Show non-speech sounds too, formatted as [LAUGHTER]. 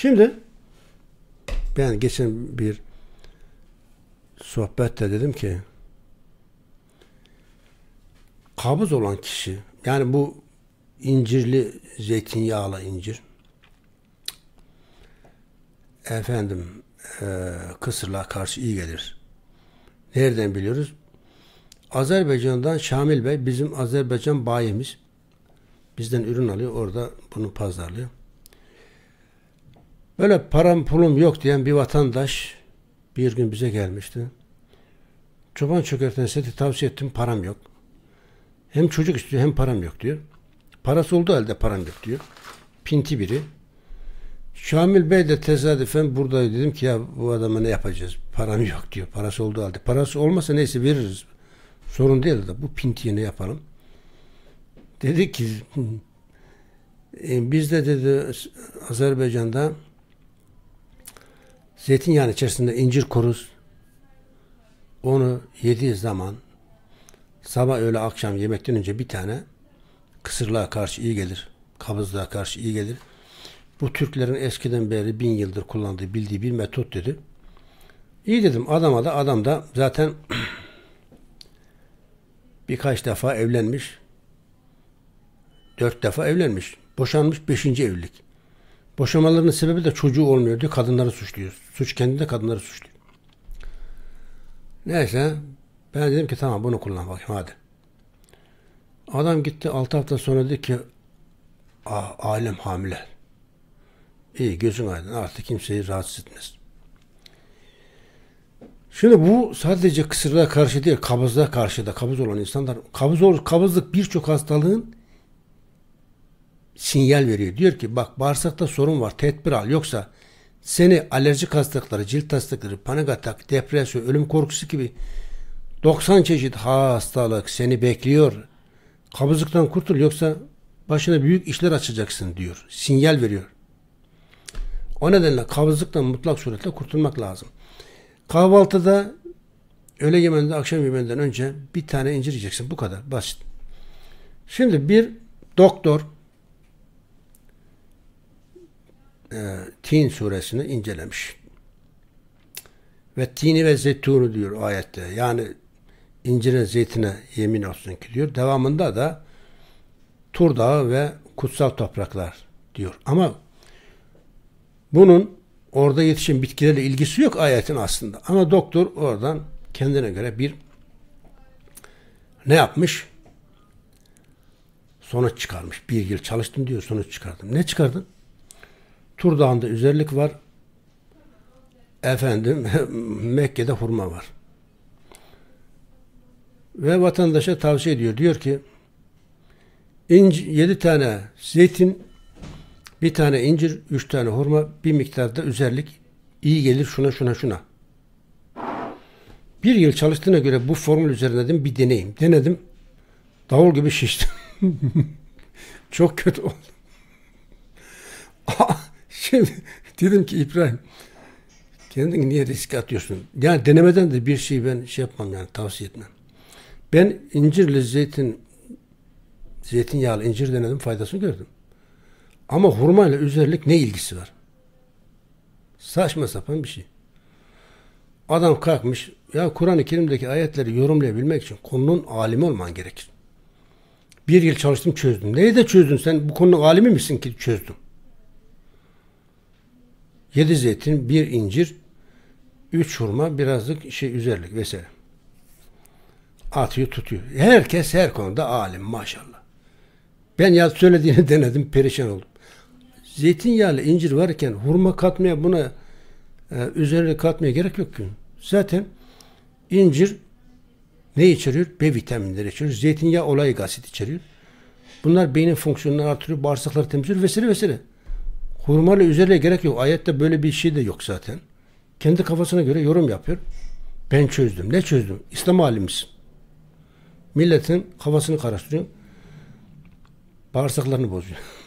Şimdi ben geçen bir sohbette dedim ki kabız olan kişi yani bu incirli zeytinyağlı incir efendim e, kısırlığa karşı iyi gelir. Nereden biliyoruz? Azerbaycan'dan Şamil Bey bizim Azerbaycan bayimiz bizden ürün alıyor orada bunu pazarlıyor. Böyle param pulum yok diyen bir vatandaş bir gün bize gelmişti. Çoban çökerten seti tavsiye ettim param yok. Hem çocuk istiyor hem param yok diyor. Parası oldu halde param yok diyor. Pinti biri. Şamil Bey de tesadüfen buradaydı. Dedim ki ya bu adama ne yapacağız? Param yok diyor. Parası oldu halde. Parası olmasa neyse veririz. Sorun değil de bu pintiye ne yapalım? Dedi ki e, biz de dedi Azerbaycan'da Zeytinyağının içerisinde incir koruz. Onu yediği zaman sabah öğle akşam yemekten önce bir tane kısırlığa karşı iyi gelir. Kabızlığa karşı iyi gelir. Bu Türklerin eskiden beri bin yıldır kullandığı bildiği bir metot dedi. İyi dedim adama da adam da zaten [CLEARS THROAT] birkaç defa evlenmiş. Dört defa evlenmiş. Boşanmış beşinci evlilik. Boşamalarının sebebi de çocuğu olmuyor diyor. Kadınları suçluyor. Suç kendinde kadınları suçluyor. Neyse ben dedim ki tamam bunu kullan bakayım hadi. Adam gitti 6 hafta sonra dedi ki ailem hamile. İyi gözün aydın artık kimseyi rahatsız etmez. Şimdi bu sadece kısırlığa karşı değil kabızlığa karşı da kabız olan insanlar kabız kabızlık birçok hastalığın sinyal veriyor. Diyor ki bak bağırsakta sorun var tedbir al yoksa seni alerjik hastalıkları, cilt hastalıkları, panik atak, depresyon, ölüm korkusu gibi 90 çeşit hastalık seni bekliyor. Kabızlıktan kurtul yoksa başına büyük işler açacaksın diyor. Sinyal veriyor. O nedenle kabızlıktan mutlak suretle kurtulmak lazım. Kahvaltıda öğle yemeğinde akşam yemeğinden önce bir tane incir yiyeceksin. Bu kadar basit. Şimdi bir doktor e, Tin suresini incelemiş. Ve tini ve zeytunu diyor ayette. Yani incire zeytine yemin olsun ki diyor. Devamında da Tur Dağı ve kutsal topraklar diyor. Ama bunun orada yetişen bitkilerle ilgisi yok ayetin aslında. Ama doktor oradan kendine göre bir ne yapmış? Sonuç çıkarmış. Bir yıl çalıştım diyor sonuç çıkardım. Ne çıkardın? Tur Dağı'nda üzerlik var. Efendim [LAUGHS] Mekke'de hurma var. Ve vatandaşa tavsiye ediyor. Diyor ki inc, yedi tane zeytin, bir tane incir, üç tane hurma, bir miktarda üzerlik iyi gelir şuna şuna şuna. Bir yıl çalıştığına göre bu formül üzerine dedim bir deneyim. Denedim. Davul gibi şiştim. [LAUGHS] Çok kötü oldu. Şimdi [LAUGHS] dedim ki İbrahim kendini niye risk atıyorsun? Yani denemeden de bir şey ben şey yapmam yani tavsiye etmem. Ben incirli zeytin zeytinyağlı incir denedim faydasını gördüm. Ama hurma ile üzerlik ne ilgisi var? Saçma sapan bir şey. Adam kalkmış ya Kur'an-ı Kerim'deki ayetleri yorumlayabilmek için konunun alimi olman gerekir. Bir yıl çalıştım çözdüm. Neyi de çözdün sen? Bu konunun alimi misin ki çözdüm? Yedi zeytin, bir incir, üç hurma, birazcık şey üzerlik vesaire. Atıyor tutuyor. Herkes her konuda alim maşallah. Ben ya söylediğini [LAUGHS] denedim perişan oldum. Zeytinyağlı incir varken hurma katmaya buna e, üzerine katmaya gerek yok ki. Zaten incir ne içeriyor? B vitaminleri içeriyor. Zeytinyağı olay asit içeriyor. Bunlar beynin fonksiyonunu artırıyor, bağırsakları temizliyor vesaire vesaire. Hurmalı üzerine gerek yok. Ayette böyle bir şey de yok zaten. Kendi kafasına göre yorum yapıyor. Ben çözdüm. Ne çözdüm? İslam alimisin. Milletin kafasını karıştırıyor. Bağırsaklarını bozuyor. [LAUGHS]